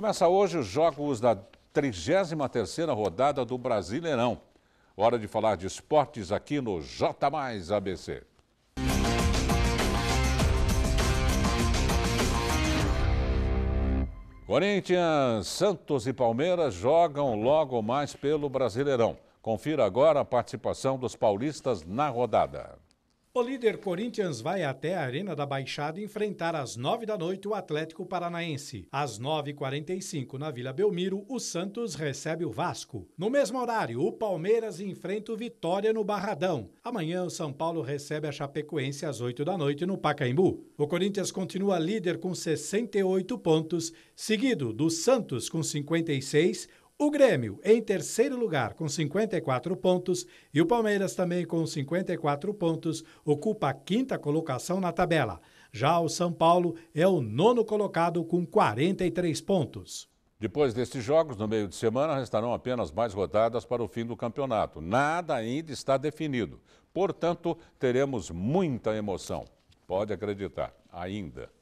Começa hoje os jogos da 33ª rodada do Brasileirão. Hora de falar de esportes aqui no J Mais ABC. Corinthians, Santos e Palmeiras jogam logo mais pelo Brasileirão. Confira agora a participação dos paulistas na rodada. O líder Corinthians vai até a Arena da Baixada enfrentar às nove da noite o Atlético Paranaense. Às nove e quarenta e cinco na Vila Belmiro, o Santos recebe o Vasco. No mesmo horário, o Palmeiras enfrenta o Vitória no Barradão. Amanhã, o São Paulo recebe a Chapecoense às oito da noite no Pacaembu. O Corinthians continua líder com 68 pontos, seguido do Santos com 56, o Grêmio, em terceiro lugar, com 54 pontos, e o Palmeiras também com 54 pontos, ocupa a quinta colocação na tabela. Já o São Paulo é o nono colocado com 43 pontos. Depois destes jogos, no meio de semana, restarão apenas mais rodadas para o fim do campeonato. Nada ainda está definido. Portanto, teremos muita emoção. Pode acreditar, ainda.